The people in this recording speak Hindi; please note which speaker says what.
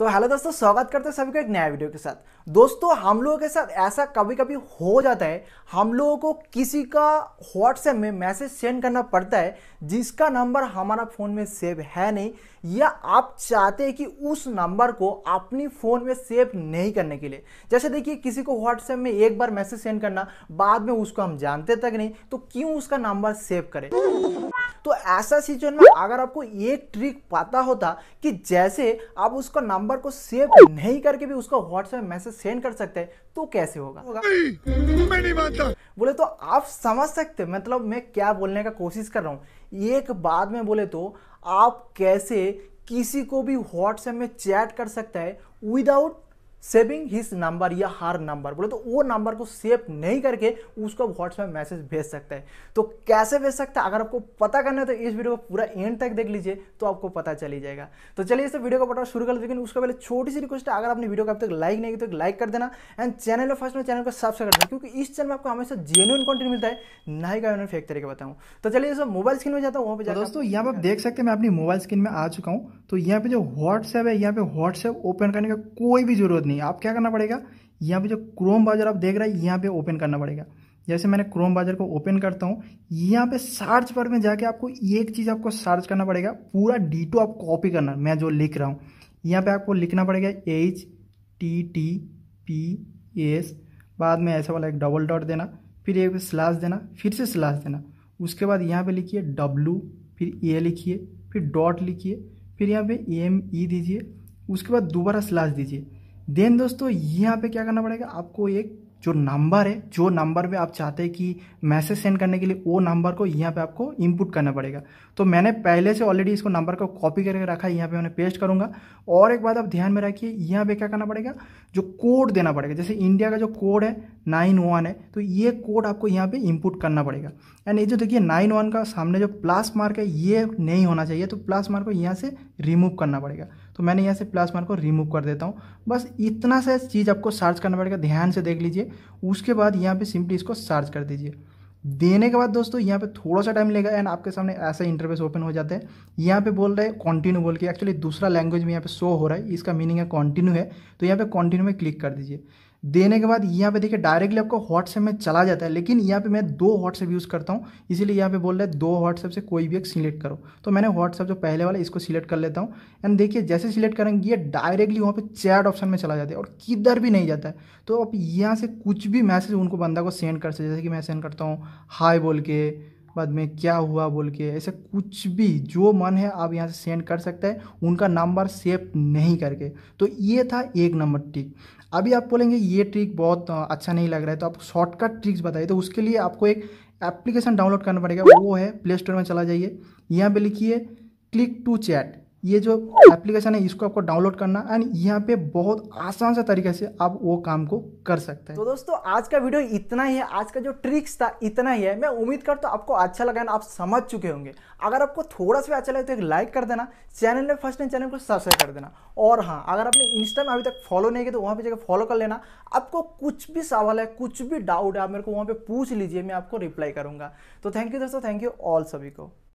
Speaker 1: तो हेलो दोस्तों स्वागत करते हैं सभी को एक नया वीडियो के साथ दोस्तों हम लोगों के साथ ऐसा कभी कभी हो जाता है हम लोगों को किसी का व्हाट्सएप में मैसेज सेंड करना पड़ता है जिसका नंबर हमारा फ़ोन में सेव है नहीं या आप चाहते हैं कि उस नंबर को अपनी फ़ोन में सेव नहीं करने के लिए जैसे देखिए किसी को व्हाट्सएप में एक बार मैसेज सेंड करना बाद में उसको हम जानते तक नहीं तो क्यों उसका नंबर सेव करें तो ऐसा सिचुएशन में अगर आपको एक ट्रिक पता होता कि जैसे आप उसका नंबर नंबर को सेव नहीं करके भी उसको व्हाट्सएप मैसेज सेंड कर सकते हैं तो कैसे होगा मैं नहीं मानता बोले तो आप समझ सकते मतलब मैं क्या बोलने का कोशिश कर रहा हूँ एक बात में बोले तो आप कैसे किसी को भी व्हाट्सएप में चैट कर सकता है विदाउट सेविंग हिस नंबर या हर नंबर बोले तो वो नंबर को सेव नहीं करके उसको व्हाट्सएप मैसेज भेज सकता है तो कैसे भेज सकता है अगर आपको पता करना है तो इस वीडियो को पूरा एंड तक देख लीजिए तो आपको पता चली जाएगा तो चलिए इस वीडियो को पटा शुरू कर लेकिन उसका पहले छोटी सी रिक्वेस्ट है अगर आपने वीडियो को अब तक लाइक नहीं की तो लाइक कर देना एंड चैनल फर्स्ट में चैनल को सब्सक्राइब करना क्योंकि इस चैनल में आपको हमेशा जेन्यून कॉन्टेंट मिलता है ना ही कहीं फेक तरीके बताऊँ तो चलिए सब मोबाइल स्क्रीन में जाता हूँ वहाँ पर तो दोस्तों यहाँ पर देख सकते हैं मैं अपनी मोबाइल स्क्रीन में आ चुका हूँ तो यहाँ पे जो व्हाट्सएप है यहाँ पे व्हाट्सएप ओपन करने का कोई भी जरूरत नहीं आप क्या करना पड़ेगा यहाँ पे जो क्रोम बाजार आप देख रहे हैं यहाँ पे ओपन करना पड़ेगा जैसे मैंने क्रोम बाजर को ओपन करता हूँ यहाँ पे सर्च पर में जाके आपको एक चीज़ आपको सर्च करना पड़ेगा पूरा डीटो आप कॉपी करना मैं जो लिख रहा हूँ यहाँ पे आपको लिखना पड़ेगा H T T P S बाद में ऐसा वाला एक डबल डॉट देना फिर एक स्लैश देना फिर से स्लैश देना उसके बाद यहाँ पे लिखिए डब्लू फिर ए लिखिए फिर डॉट लिखिए फिर यहाँ पे एम ई e दीजिए उसके बाद दोबारा स्लैश दीजिए देन दोस्तों यहाँ पे क्या करना पड़ेगा आपको एक जो नंबर है जो नंबर पे आप चाहते हैं कि मैसेज सेंड करने के लिए वो नंबर को यहाँ पे आपको इनपुट करना पड़ेगा तो मैंने पहले से ऑलरेडी इसको नंबर को कॉपी करके रखा है यहाँ पे मैंने पेस्ट करूँगा और एक बात आप ध्यान में रखिए यहाँ पे क्या करना पड़ेगा जो कोड देना पड़ेगा जैसे इंडिया का जो कोड है नाइन वन है तो ये कोड आपको यहाँ पर इनपुट करना पड़ेगा एंड ये जो देखिए नाइन वन का सामने जो प्लस मार्क है ये नहीं होना चाहिए तो प्लस मार्क को यहाँ से रिमूव करना पड़ेगा तो मैंने यहाँ से प्लस वन को रिमूव कर देता हूँ बस इतना सा चीज़ आपको सर्च करना पड़ेगा ध्यान से देख लीजिए उसके बाद यहाँ पे सिंपली इसको सर्च कर दीजिए देने के बाद दोस्तों यहाँ पे थोड़ा सा टाइम लेगा एंड आपके सामने ऐसा इंटरफेस ओपन हो जाता है यहाँ पे बोल रहे हैं कंटिन्यू बोल के एक्चुअली दूसरा लैंग्वेज में यहाँ पे शो हो रहा है इसका मीनिंग है कंटिन्यू है तो यहाँ पे कंटिन्यू में क्लिक कर दीजिए देने के बाद यहाँ पे देखिए डायरेक्टली आपको व्हाट्सएप में चला जाता है लेकिन यहाँ पे मैं दो व्हाट्सएप यूज़ करता हूँ इसीलिए यहाँ पे बोल रहा है दो व्हाट्सएप से कोई भी एक सिलेक्ट करो तो मैंने व्हाट्सएप जो पहले वाला इसको सिलेक्ट कर लेता हूँ एंड देखिए जैसे सिलेक्ट करेंगे ये डायरेक्टली वहाँ पर चैट ऑप्शन में चला जाता है और किधर भी नहीं जाता है तो आप यहाँ से कुछ भी मैसेज उनको बंदा को सेंड कर सकते जैसे कि मैं सेंड करता हूँ हाई बोल के बाद में क्या हुआ बोल के ऐसे कुछ भी जो मन है आप यहाँ से सेंड कर सकते हैं उनका नंबर सेव नहीं करके तो ये था एक नंबर ट्रिक अभी आप बोलेंगे ये ट्रिक बहुत अच्छा नहीं लग रहा है तो आप शॉर्टकट ट्रिक्स बताइए तो उसके लिए आपको एक एप्लीकेशन डाउनलोड करना पड़ेगा वो है प्ले स्टोर में चला जाइए यहाँ पर लिखिए क्लिक टू चैट ये जो एप्लीकेशन है इसको आपको डाउनलोड करना एंड यहाँ पे बहुत आसान से तरीके से आप वो काम को कर सकते हैं तो दोस्तों आज का वीडियो इतना ही है आज का जो ट्रिक्स था इतना ही है मैं उम्मीद करता हूँ आपको अच्छा लगा ना आप समझ चुके होंगे अगर आपको थोड़ा सा अच्छा लगे तो एक लाइक कर देना चैनल में फर्स्ट टाइम चैनल को सब्सक्राइब कर देना और हाँ अगर आपने इंस्टा में अभी तक फॉलो नहीं किया तो वहाँ पर जगह फॉलो कर लेना आपको कुछ भी सवाल है कुछ भी डाउट है आप मेरे को वहाँ पर पूछ लीजिए मैं आपको रिप्लाई करूँगा तो थैंक यू दोस्तों थैंक यू ऑल सभी को